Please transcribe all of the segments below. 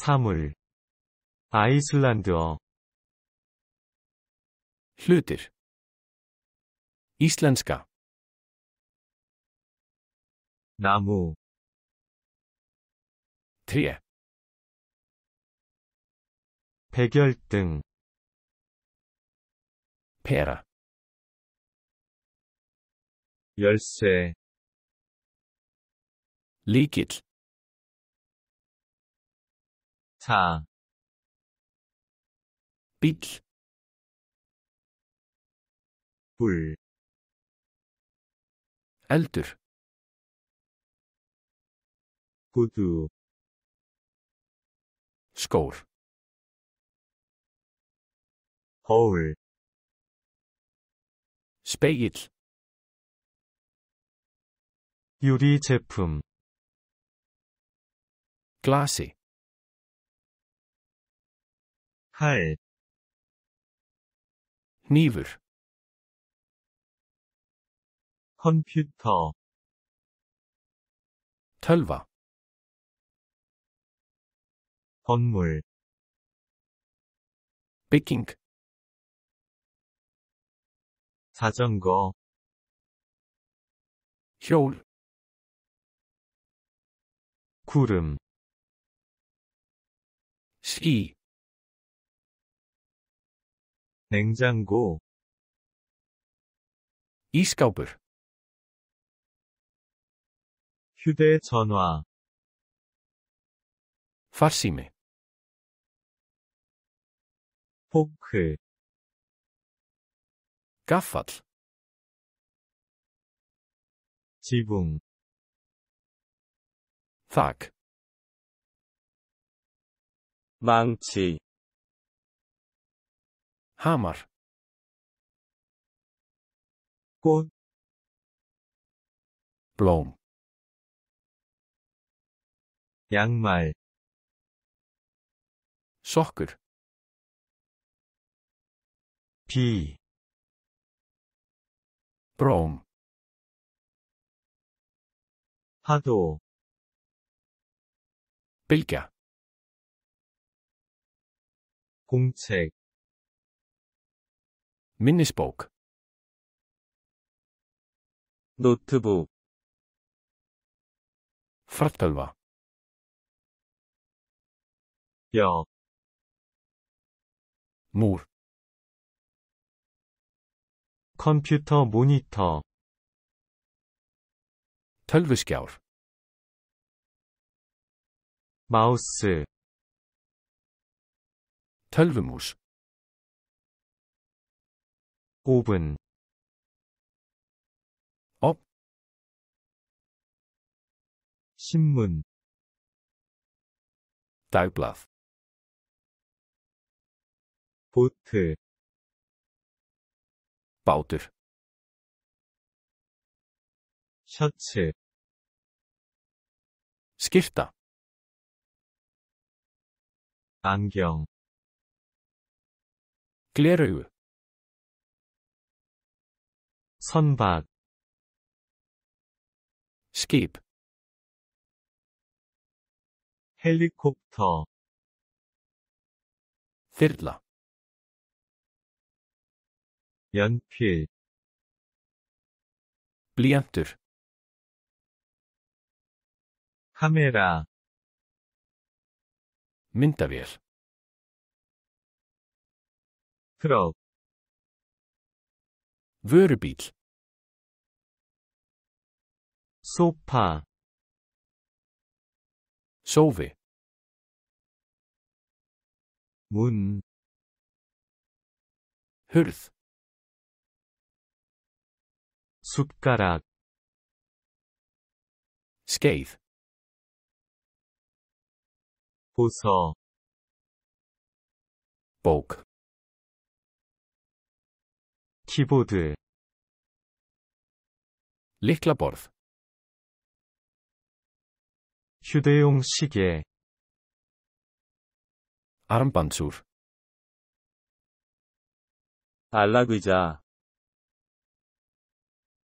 사물 아이슬란드어 hlutir íslenska 나무 tré 백열등 pera 열쇠 líkill 차 beach 불 eldur 구두 skór 거울 spegill 유리 제품 glassy 칼 hnífur 컴퓨터 tölva 건물 bygging 자전거 hjól 구름 ski 냉장고 ísskápur 휴대전화 farsími 포크 gaffall 지붕 þak 망치 Hamar. 꽃 blóm 양말 sokkur 비 bróm 파도 bylgja 공책 Minnisbók. 노트북. Frattelva. 벽. Mur. 컴퓨터 모니터. Tölvuskjár. 마우스. Tölvumús. 오븐 업 신문 Dagblad 보트 Bátur 셔츠 Skyrta 안경 Gleraugu 선박 skip 헬리콥터 þyrla 연필 blýantur 카메라 myndavél 트럭 Vörbit. Sopa. Sove. Mun. Hurð. Sutkarag. Skeið. Búsa. Bók. 키보드 Lyklaborð 휴대용 시계 Armbandsur 안락의자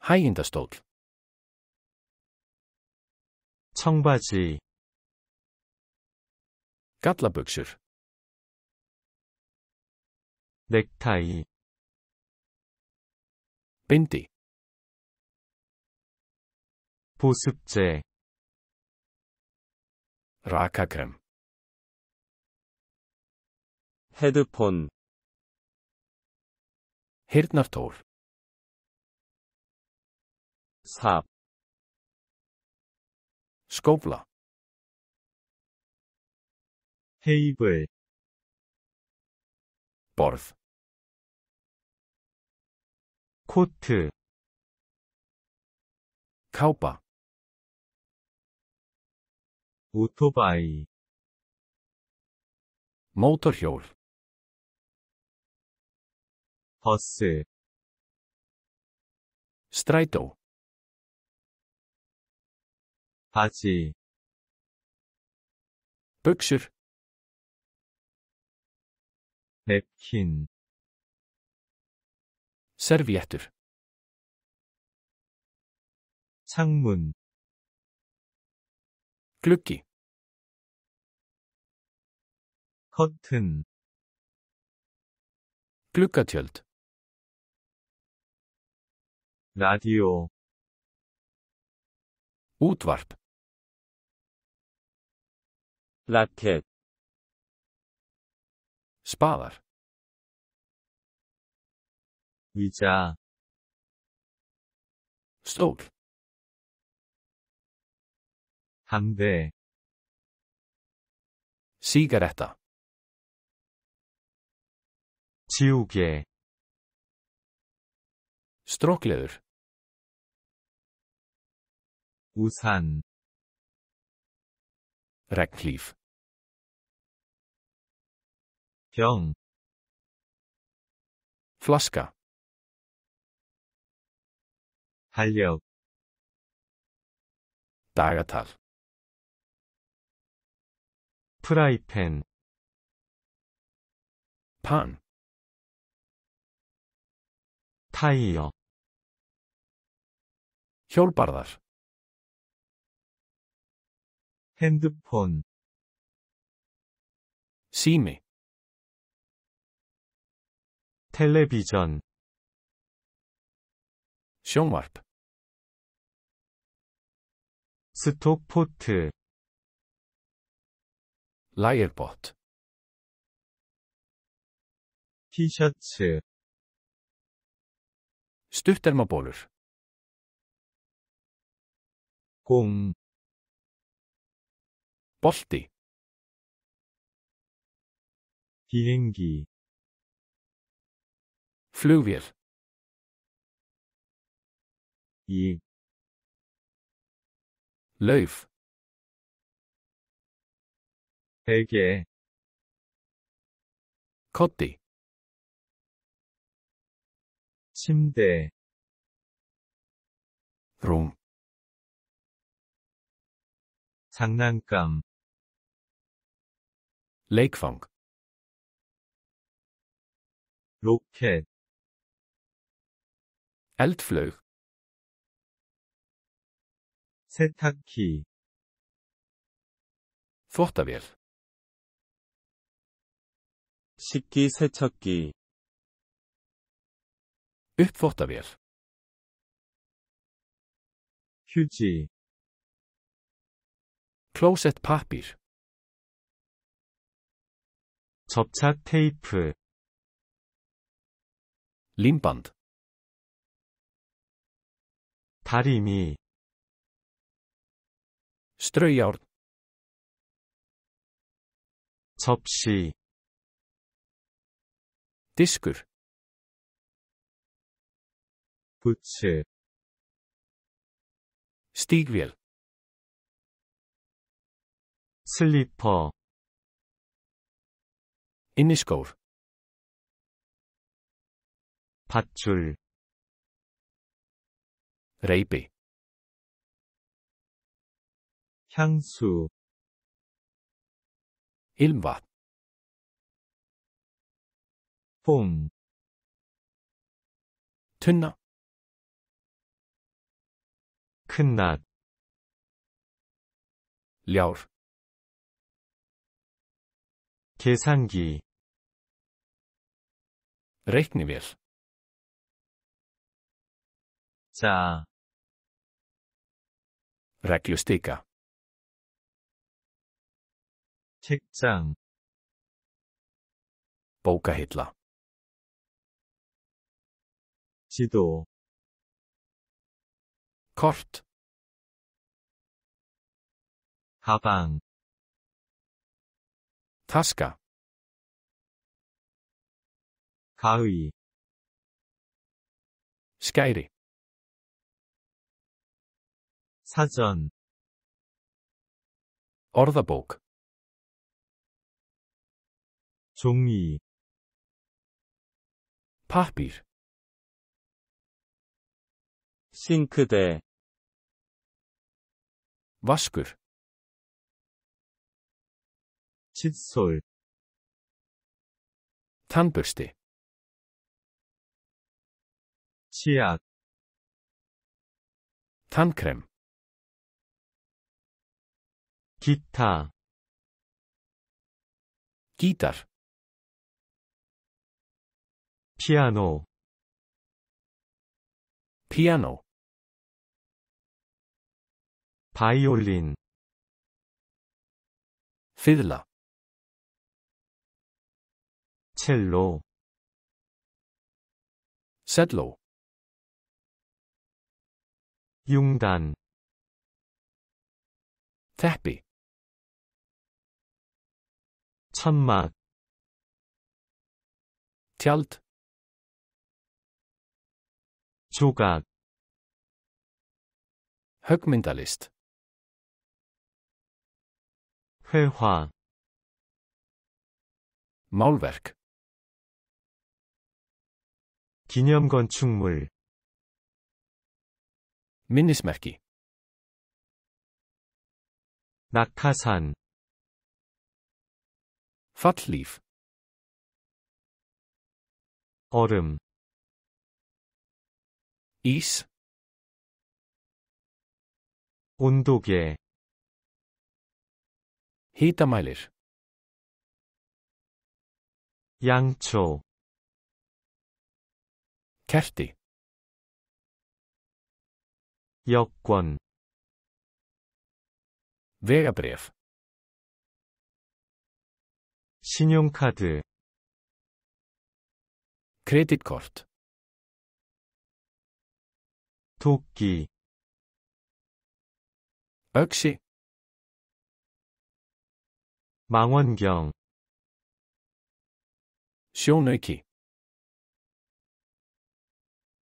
Hægindastóll 청바지 Gallabuxur 넥타이 20. 보습제 라카금 헤드폰 헤르나톨 삽 스코플라 테이블 버스 코트 카우파 오토바이 모터쇼 버스 스트라이토 바지 벅슈 냅킨 servíettur 창문 gluggi 커튼 gluggatjöld 라디오 útvarp 라켓 spaðar 의자 Stol 담배 Cigaretta 지우개 Strókleður 우산 Regnhlíf 병 Flaska 달력 따뜻한 프라이팬 판 타이어 hjólbarðar 핸드폰 sími 텔레비전 sjónvarp 스톡포트 라이어버트 티셔츠 스투프델마볼을 공 볼티 비행기 flugvél 이 Leif. 베개 커티 침대 롱 장난감 레이크펑 로켓 Altflug 세탁기 Þvottavél 식기 세척기 Uppþvottavél 휴지 Klósettpappír 접착 테이프 림반드 다리미 Strøjord. Topsi. Diskur. Putse. Stigvél. Slipa. Inniskór. Patsul. Reipi. 향수 1번 봄 튼나 큰낮 려울 계산기 레이크니벨 자 rækjustika 책장 bókahilla 지도 kort 가방 taska 가의 skæri 사전 orðabók 종이 Papier 싱크대 Vaskur 칫솔 Tannbørste 치약 Tannkrem 기타 Gitar 피아노 피아노 바이올린 fiddler 첼로 셀로 융단 테비 천막 telt 조각 Högmyndalist 회화 Málverk 기념 건축물 Minnismerki 낙하산 Fallhlíf 얼음 Ís. 온도계. 히tamælir. 양초. kerti. 여권. vegabréf. 신용카드. kreditkort. 도끼 역시 망원경 시네키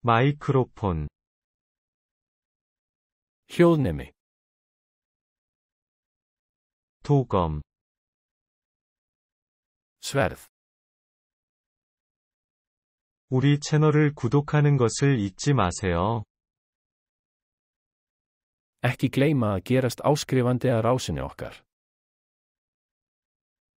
마이크로폰 효네미 도검 스웨르 우리 채널을 구독하는 것을 잊지 마세요. Ekki gleima að gerast áskrifandi að rásinu okkar.